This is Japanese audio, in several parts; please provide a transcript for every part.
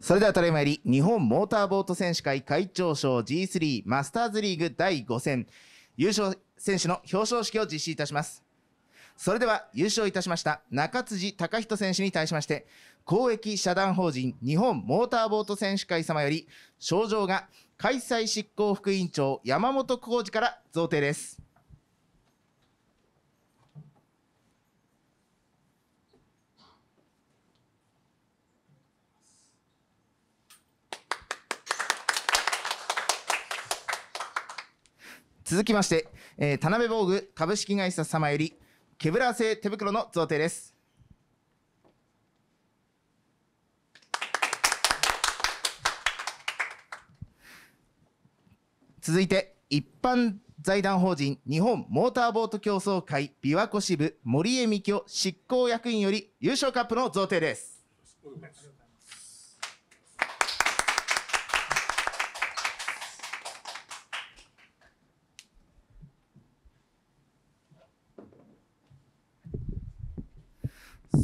それではただいまより日本モーターボート選手会会長賞 G3 マスターズリーグ第5戦優勝選手の表彰式を実施いたしますそれでは優勝いたしました中辻隆人選手に対しまして公益社団法人日本モーターボート選手会様より賞状が開催執行副委員長山本浩二から贈呈です続きまして、えー、田辺防具株式会社様よりケブラ製手袋の贈呈です続いて一般財団法人日本モーターボート競争会琵琶湖支部森江美京執行役員より優勝カップの贈呈です。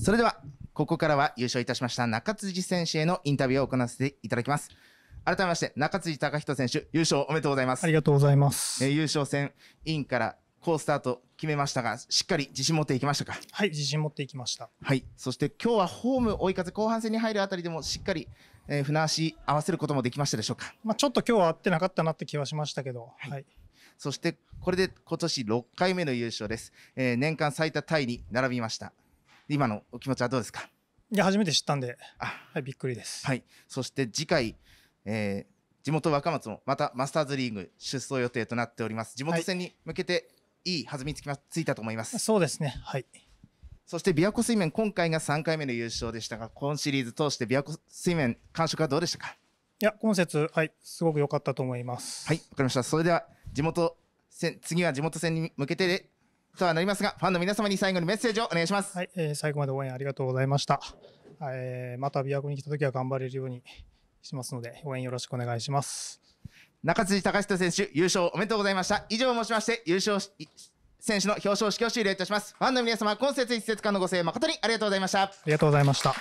それではここからは優勝いたしました中辻選手へのインタビューを行わせていただきます改めまして中辻隆人選手優勝おめでとうございますありがとうございます、えー、優勝戦委員から好スタート決めましたが、しっかり自信持っていきましたか。はい、自信持っていきました。はい、そして今日はホーム追い風後半戦に入るあたりでもしっかり、えー、船足合わせることもできましたでしょうか。まあ、ちょっと今日は合ってなかったなって気はしましたけど。はい。はい、そしてこれで今年6回目の優勝です。えー、年間最多タイに並びました。今のお気持ちはどうですかいや初めて知ったんであ、はい、びっくりです。はい、そして次回、えー、地元若松もまたマスターズリーグ出走予定となっております。地元戦に向けて、いい弾みつきまついたと思います。そうですね。はい。そして琵琶湖水面今回が3回目の優勝でしたが、今シリーズ通して琵琶湖水面感触はどうでしたか。いや今節はいすごく良かったと思います。はいわかりました。それでは地元戦次は地元戦に向けてとはなりますが、ファンの皆様に最後にメッセージをお願いします。はい、えー、最後まで応援ありがとうございました。えー、また琵琶湖に来た時は頑張れるようにしますので、応援よろしくお願いします。中辻隆人選手、優勝おめでとうございました。以上をもしまして、優勝選手の表彰式を終了いたします。ファンの皆様、今節1節間のご声援誠にありがとうございました。ありがとうございました。